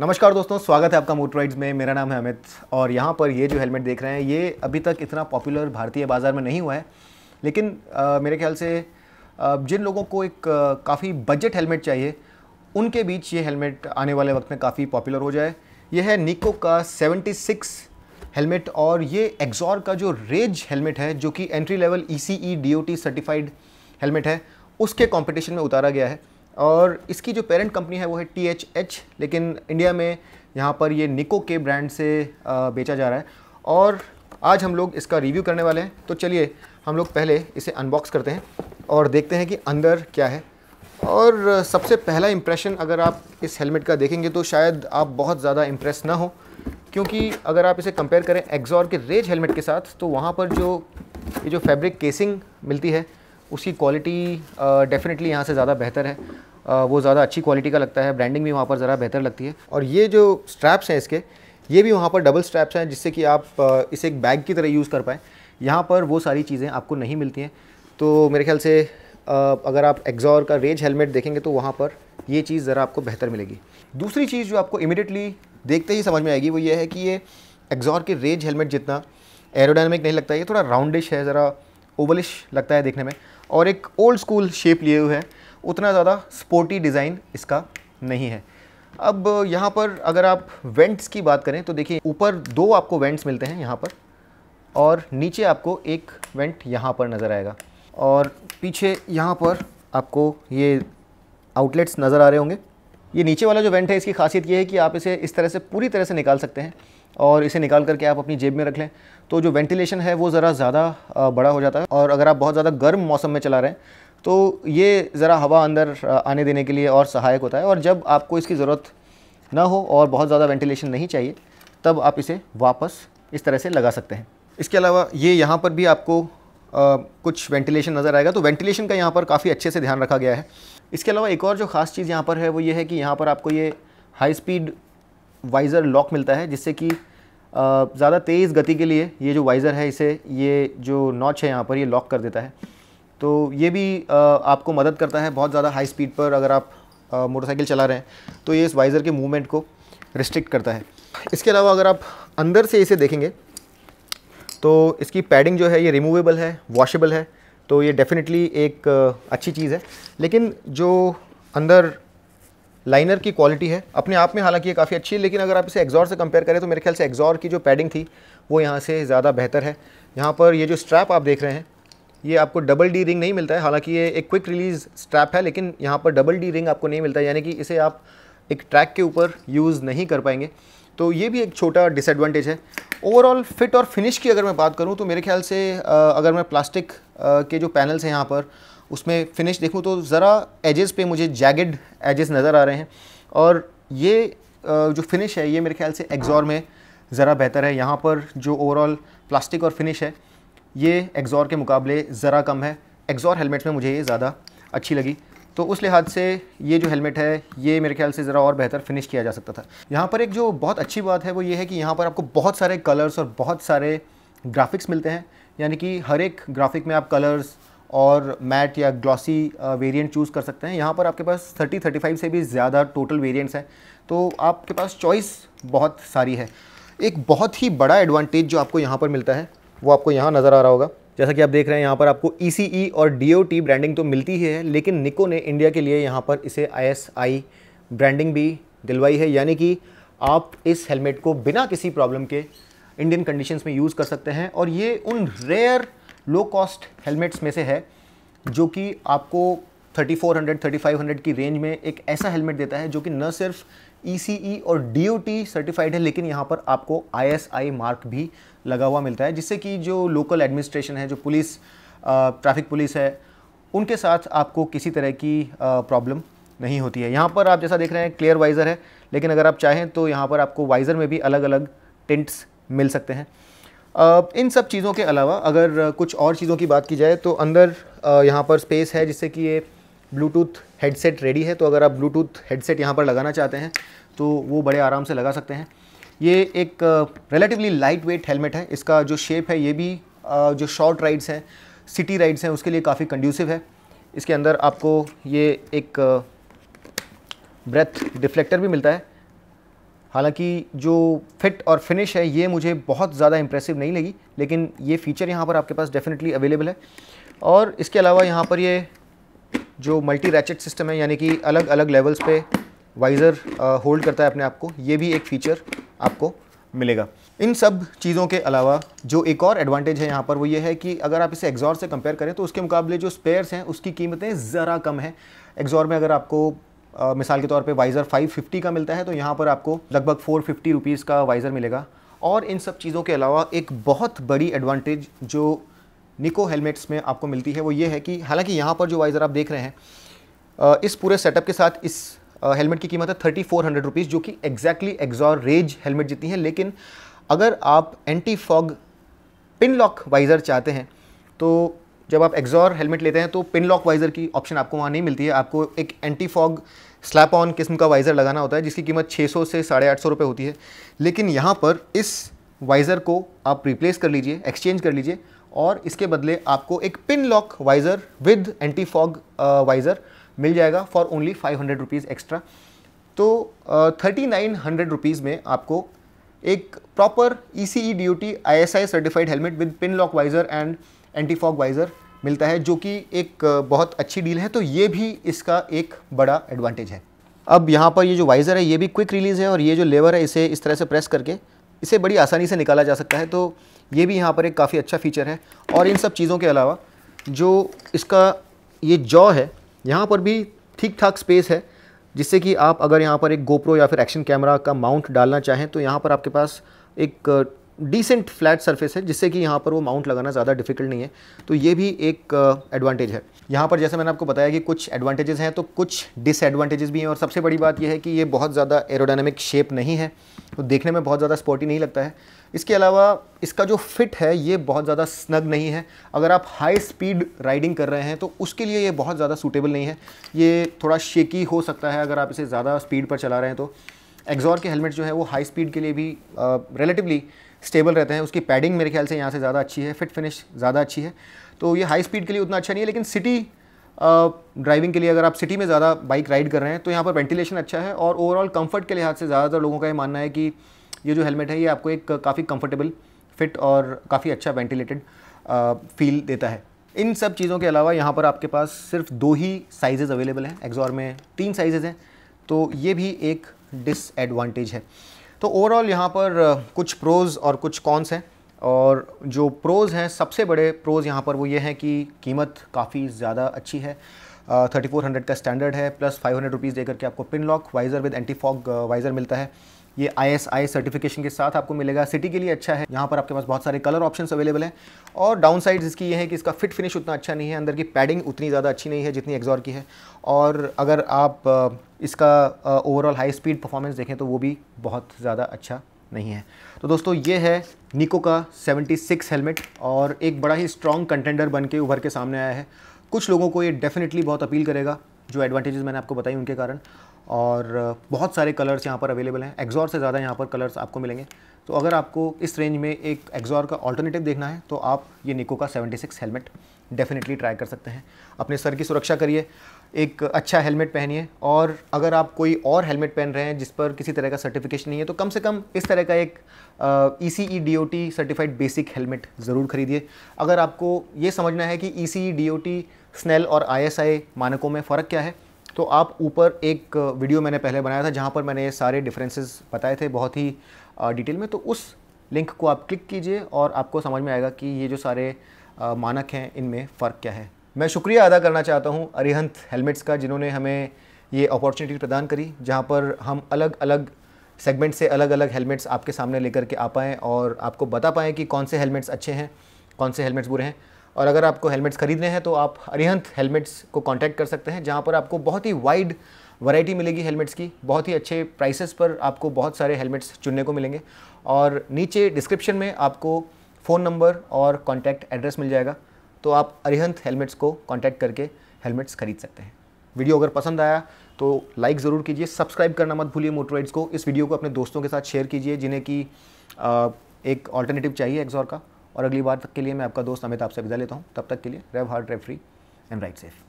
नमस्कार दोस्तों स्वागत है आपका मोटर राइड्स में मेरा नाम है अमित और यहाँ पर ये जो हेलमेट देख रहे हैं ये अभी तक इतना पॉपुलर भारतीय बाज़ार में नहीं हुआ है लेकिन आ, मेरे ख्याल से आ, जिन लोगों को एक काफ़ी बजट हेलमेट चाहिए उनके बीच ये हेलमेट आने वाले वक्त में काफ़ी पॉपुलर हो जाए यह है निको का सेवेंटी हेलमेट और ये एग्जॉर का जो रेज हेलमेट है जो कि entry level E C certified helmet है उसके कॉम्पिटिशन में उतारा गया है और इसकी जो पेरेंट कंपनी है वो है टी एच एच लेकिन इंडिया में यहाँ पर ये निको के ब्रांड से बेचा जा रहा है और आज हम लोग इसका रिव्यू करने वाले हैं तो चलिए हम लोग पहले इसे अनबॉक्स करते हैं और देखते हैं कि अंदर क्या है और सबसे पहला इम्प्रेशन अगर आप इस हेलमेट का देखेंगे तो शायद आप बहुत ज़्यादा इम्प्रेस ना हो क्योंकि अगर आप इसे कंपेयर करें एग्जॉर के रेज हेलमेट के साथ तो वहाँ पर जो ये जो फैब्रिक केसिंग मिलती है उसकी क्वालिटी डेफिनेटली यहाँ से ज़्यादा बेहतर है वो ज़्यादा अच्छी क्वालिटी का लगता है ब्रांडिंग भी वहाँ पर ज़रा बेहतर लगती है और ये जो स्ट्रैप्स हैं इसके ये भी वहाँ पर डबल स्ट्रैप्स हैं जिससे कि आप इसे एक बैग की तरह यूज़ कर पाएँ यहाँ पर वो सारी चीज़ें आपको नहीं मिलती हैं तो मेरे ख्याल से अगर आप एग्जॉर का रेज हेलमेट देखेंगे तो वहाँ पर ये चीज़ ज़रा आपको बेहतर मिलेगी दूसरी चीज़ जो आपको इमिडियटली देखते ही समझ में आएगी वो ये है कि ये एग्जॉर के रेज हेलमेट जितना एरोडाइनमिक नहीं लगता ये थोड़ा राउंडिश है ज़रा ओवलिश लगता है देखने में और एक ओल्ड स्कूल शेप लिए हुए हैं उतना ज़्यादा स्पोर्टी डिज़ाइन इसका नहीं है अब यहाँ पर अगर आप वेंट्स की बात करें तो देखिए ऊपर दो आपको वेंट्स मिलते हैं यहाँ पर और नीचे आपको एक वेंट यहाँ पर नज़र आएगा और पीछे यहाँ पर आपको ये आउटलेट्स नज़र आ रहे होंगे ये नीचे वाला जो वेंट है इसकी खासियत ये है कि आप इसे इस तरह से पूरी तरह से निकाल सकते हैं और इसे निकाल करके आप अपनी जेब में रख लें तो जो वेंटिलेशन है वो ज़रा ज़्यादा बड़ा हो जाता है और अगर आप बहुत ज़्यादा गर्म मौसम में चला रहे हैं तो ये ज़रा हवा अंदर आने देने के लिए और सहायक होता है और जब आपको इसकी ज़रूरत ना हो और बहुत ज़्यादा वेंटिलेशन नहीं चाहिए तब आप इसे वापस इस तरह से लगा सकते हैं इसके अलावा ये यहाँ पर भी आपको आ, कुछ वेंटिलेशन नज़र आएगा तो वेंटिलेशन का यहाँ पर काफ़ी अच्छे से ध्यान रखा गया है इसके अलावा एक और जो ख़ास चीज़ यहाँ पर है वो ये है कि यहाँ पर आपको ये हाई स्पीड वाइज़र लॉक मिलता है जिससे कि ज़्यादा तेज़ गति के लिए ये जो वाइज़र है इसे ये जो नॉच है यहाँ पर ये लॉक कर देता है तो ये भी आपको मदद करता है बहुत ज़्यादा हाई स्पीड पर अगर आप मोटरसाइकिल चला रहे हैं तो ये इस वाइज़र के मूवमेंट को रिस्ट्रिक्ट करता है इसके अलावा अगर आप अंदर से इसे देखेंगे तो इसकी पैडिंग जो है ये रिमूवेबल है वॉशेबल है तो ये डेफिनेटली एक अच्छी चीज़ है लेकिन जो अंदर लाइनर की क्वालिटी है अपने आप में हालांकि ये काफ़ी अच्छी है लेकिन अगर आप इसे एग्जॉर से कंपेयर करें तो मेरे ख्याल से एग्जॉर की जो पैडिंग थी वो यहाँ से ज़्यादा बेहतर है यहाँ पर ये जो स्ट्रैप आप देख रहे हैं ये आपको डबल डी रिंग नहीं मिलता है हालांकि ये एक क्विक रिलीज़ स्ट्रैप है लेकिन यहाँ पर डबल डी रिंग आपको नहीं मिलता है यानी कि इसे आप एक ट्रैक के ऊपर यूज़ नहीं कर पाएंगे तो ये भी एक छोटा डिसएडवांटेज है ओवरऑल फिट और फिनिश की अगर मैं बात करूँ तो मेरे ख्याल से अगर मैं प्लास्टिक के जो पैनल्स हैं यहाँ पर उसमें फिनिश देखूँ तो ज़रा एजेस पे मुझे जैगेड एजेस नज़र आ रहे हैं और ये जो फिनिश है ये मेरे ख्याल से एग्जॉर में ज़रा बेहतर है यहाँ पर जो ओवरऑल प्लास्टिक और फिनिश है ये एग्जॉर के मुकाबले ज़रा कम है एग्जॉर हेलमेट्स में मुझे ये ज़्यादा अच्छी लगी तो उस लिहाज से ये जो हेलमेट है ये मेरे ख्याल से ज़रा और बेहतर फिनिश किया जा सकता था यहाँ पर एक जो बहुत अच्छी बात है वो ये है कि यहाँ पर आपको बहुत सारे कलर्स और बहुत सारे ग्राफिक्स मिलते हैं यानी कि हर एक ग्राफिक में आप कलर्स और मैट या ग्लॉसी वेरिएंट चूज़ कर सकते हैं यहाँ पर आपके पास 30 35 से भी ज़्यादा टोटल वेरिएंट्स हैं तो आपके पास चॉइस बहुत सारी है एक बहुत ही बड़ा एडवांटेज जो आपको यहाँ पर मिलता है वो आपको यहाँ नज़र आ रहा होगा जैसा कि आप देख रहे हैं यहाँ पर आपको ई e e और डी ब्रांडिंग तो मिलती ही है लेकिन निको ने इंडिया के लिए यहाँ पर इसे आई ब्रांडिंग भी दिलवाई है यानी कि आप इस हेलमेट को बिना किसी प्रॉब्लम के इंडियन कंडीशंस में यूज़ कर सकते हैं और ये उन रेयर लो कॉस्ट हेलमेट्स में से है जो कि आपको 3400, 3500 की रेंज में एक ऐसा हेलमेट देता है जो कि न सिर्फ ई e e और डी सर्टिफाइड है लेकिन यहाँ पर आपको आई मार्क भी लगा हुआ मिलता है जिससे कि जो लोकल एडमिनिस्ट्रेशन है जो पुलिस ट्रैफिक पुलिस है उनके साथ आपको किसी तरह की प्रॉब्लम नहीं होती है यहाँ पर आप जैसा देख रहे हैं क्लियर वाइज़र है लेकिन अगर आप चाहें तो यहाँ पर आपको वाइज़र में भी अलग अलग टिंट्स मिल सकते हैं इन सब चीज़ों के अलावा अगर कुछ और चीज़ों की बात की जाए तो अंदर यहाँ पर स्पेस है जिससे कि ये ब्लूटूथ हेडसेट रेडी है तो अगर आप ब्लूटूथ हेडसेट यहाँ पर लगाना चाहते हैं तो वो बड़े आराम से लगा सकते हैं ये एक रिलेटिवली लाइट वेट हेलमेट है इसका जो शेप है ये भी uh, जो शॉर्ट राइड्स हैं सिटी राइड्स हैं उसके लिए काफ़ी कंड्यूसिव है इसके अंदर आपको ये एक ब्रेथ uh, डिफ्लेक्टर भी मिलता है हालांकि जो फिट और फिनिश है ये मुझे बहुत ज़्यादा इंप्रेसिव नहीं लगी लेकिन ये फ़ीचर यहाँ पर आपके पास डेफिनेटली अवेलेबल है और इसके अलावा यहाँ पर ये जो मल्टी रैचेट सिस्टम है यानी कि अलग अलग लेवल्स पे वाइज़र होल्ड करता है अपने आप को ये भी एक फ़ीचर आपको मिलेगा इन सब चीज़ों के अलावा जो एक और एडवांटेज है यहाँ पर वो ये है कि अगर आप इसे एग्जॉर से कंपेयर करें तो उसके मुकाबले जो स्पेयर्स हैं उसकी कीमतें ज़रा कम हैं एग्जॉर में अगर आपको आ, मिसाल के तौर पे वाइज़र 550 का मिलता है तो यहाँ पर आपको लगभग फोर फिफ्टी का वाइज़र मिलेगा और इन सब चीज़ों के अलावा एक बहुत बड़ी एडवांटेज जो निको हेलमेट्स में आपको मिलती है वो ये है कि हालांकि यहाँ पर जो वाइज़र आप देख रहे हैं इस पूरे सेटअप के साथ इस हेलमेट की कीमत है थर्टी फोर हंड्रेड रुपीज़ जो कि एग्जैक्टली एग्जॉर रेज हेलमेट जितनी है लेकिन अगर आप anti fog pin lock visor चाहते हैं तो जब आप एग्जॉर हेलमेट लेते हैं तो पिन लॉक वाइज़र की ऑप्शन आपको वहाँ नहीं मिलती है आपको एक एंटी फॉग स्लैप ऑन किस्म का वाइज़र लगाना होता है जिसकी कीमत 600 से साढ़े आठ सौ रुपये होती है लेकिन यहाँ पर इस वाइज़र को आप रिप्लेस कर लीजिए एक्सचेंज कर लीजिए और इसके बदले आपको एक pin lock visor with anti fog visor मिल जाएगा for only five hundred rupees extra तो थर्टी नाइन हंड्रेड रुपीज़ में आपको एक proper E C E D O T I S I certified helmet with pin lock visor and anti fog visor मिलता है जो कि एक बहुत अच्छी डील है तो ये भी इसका एक बड़ा एडवांटेज है अब यहाँ पर ये जो वाइज़र है ये भी क्विक रिलीज़ है और ये जो लेवर है इसे इस तरह से प्रेस करके इसे बड़ी आसानी से निकाला जा सकता है तो ये भी यहाँ पर एक काफ़ी अच्छा फीचर है और इन सब चीज़ों के अलावा जो इसका ये जॉ है यहाँ पर भी ठीक ठाक स्पेस है जिससे कि आप अगर यहाँ पर एक गोप्रो या फिर एक्शन कैमरा का माउंट डालना चाहें तो यहाँ पर आपके पास एक डिसेंट फ्लैट सरफेस है जिससे कि यहाँ पर वो माउंट लगाना ज़्यादा डिफिकल्ट नहीं है तो ये भी एक एडवांटेज है यहाँ पर जैसे मैंने आपको बताया कि कुछ एडवांटेजेस हैं तो कुछ डिसएडवांटेजेस भी हैं और सबसे बड़ी बात यह है कि ये बहुत ज़्यादा एरोडाइनमिक शेप नहीं है तो देखने में बहुत ज़्यादा स्पोर्टी नहीं लगता है इसके अलावा इसका जो फिट है ये बहुत ज़्यादा स्नग नहीं है अगर आप हाई स्पीड राइडिंग कर रहे हैं तो उसके लिए ये बहुत ज़्यादा सूटेबल नहीं है ये थोड़ा शेकी हो सकता है अगर आप इसे ज़्यादा स्पीड पर चला रहे हैं तो एग्जॉर के हेलमेट जो है वो हाई स्पीड के लिए भी रिलेटिवली uh, स्टेबल रहते हैं उसकी पैडिंग मेरे ख्याल से यहाँ से ज़्यादा अच्छी है फिट फिनिश ज़्यादा अच्छी है तो ये हाई स्पीड के लिए उतना अच्छा नहीं है लेकिन सिटी ड्राइविंग के लिए अगर आप सिटी में ज़्यादा बाइक राइड कर रहे हैं तो यहाँ पर वेंटिलेशन अच्छा है और ओवरऑल कम्फर्ट के लिहाज से ज़्यादातर लोगों का ये मानना है कि ये जो हेलमेट है ये आपको एक काफ़ी कम्फर्टेबल फिट और काफ़ी अच्छा वेंटिलेटेड फील देता है इन सब चीज़ों के अलावा यहाँ पर आपके पास सिर्फ दो ही साइजेज़ अवेलेबल हैं एक्जॉर में तीन साइजेज़ हैं तो ये भी एक डिसएडवांटेज है तो ओवरऑल यहाँ पर कुछ प्रोज़ और कुछ कॉन्स हैं और जो प्रोज़ हैं सबसे बड़े प्रोज़ यहाँ पर वो ये हैं कि कीमत काफ़ी ज़्यादा अच्छी है थर्टी फोर हंड्रेड का स्टैंडर्ड है प्लस फाइव हंड्रेड रुपीज़ देकर के आपको pin lock visor with anti fog visor मिलता है ये आई सर्टिफिकेशन के साथ आपको मिलेगा सिटी के लिए अच्छा है यहाँ पर आपके पास बहुत सारे कलर ऑप्शन अवेलेबल हैं और डाउन साइड इसकी ये है कि इसका फिट फिनिश उतना अच्छा नहीं है अंदर की पैडिंग उतनी ज़्यादा अच्छी नहीं है जितनी एक्जॉर की है और अगर आप इसका ओवरऑल हाई स्पीड परफॉर्मेंस देखें तो वो भी बहुत ज़्यादा अच्छा नहीं है तो दोस्तों ये है निको का 76 हेलमेट और एक बड़ा ही स्ट्रॉन्ग कंटेंडर बन के उभर के सामने आया है कुछ लोगों को ये डेफिनेटली बहुत अपील करेगा जो एडवांटेजेस मैंने आपको बताई उनके कारण और बहुत सारे कलर्स यहाँ पर अवेलेबल हैं एग्जॉर से ज़्यादा यहाँ पर कलर्स आपको मिलेंगे तो अगर आपको इस रेंज में एक एक्जॉर का ऑल्टरनेटिव देखना है तो आप ये निको का 76 हेलमेट डेफिनेटली ट्राई कर सकते हैं अपने सर की सुरक्षा करिए एक अच्छा हेलमेट पहनिए और अगर आप कोई और हेलमेट पहन रहे हैं जिस पर किसी तरह का सर्टिफिकेशन नहीं है तो कम से कम इस तरह का एक E C E D O T certified basic helmet ज़रूर खरीदिए अगर आपको ये समझना है कि E C E D O T Snell और आई एस आई मानकों में फ़र्क क्या है तो आप ऊपर एक वीडियो मैंने पहले बनाया था जहाँ पर मैंने ये सारे डिफरेंसेस बताए थे बहुत ही डिटेल में तो उस लिंक को आप क्लिक कीजिए और आपको समझ में आएगा कि ये जो सारे मानक हैं इनमें फ़र्क क्या है मैं शुक्रिया अदा करना चाहता हूँ अरिहंत हेलमेट्स का जिन्होंने हमें ये अपॉर्चुनिटी प्रदान करी जहाँ पर हम अलग अलग सेगमेंट से अलग अलग हेलमेट्स आपके सामने लेकर के आ पाएँ और आपको बता पाएँ कि कौन से हेलमेट्स अच्छे हैं कौन से हेलमेट्स बुरे हैं और अगर आपको हेलमेट्स ख़रीदने हैं तो आप अरिहंत हेलमेट्स को कांटेक्ट कर सकते हैं जहाँ पर आपको बहुत ही वाइड वैरायटी मिलेगी हेलमेट्स की बहुत ही अच्छे प्राइसेस पर आपको बहुत सारे हेलमेट्स चुनने को मिलेंगे और नीचे डिस्क्रिप्शन में आपको फ़ोन नंबर और कॉन्टैक्ट एड्रेस मिल जाएगा तो आप अरिहंत हेलमेट्स को कॉन्टैक्ट करके हेलमेट्स खरीद सकते हैं वीडियो अगर पसंद आया तो लाइक ज़रूर कीजिए सब्सक्राइब करना मत भूलिए मोटोराइड्स को इस वीडियो को अपने दोस्तों के साथ शेयर कीजिए जिन्हें कि एक ऑल्टरनेटिव चाहिए एक्सॉर का और अगली बार तक के लिए मैं आपका दोस्त अमित आपसे विदा लेता हूँ तब तक के लिए rev hard rev free and ride safe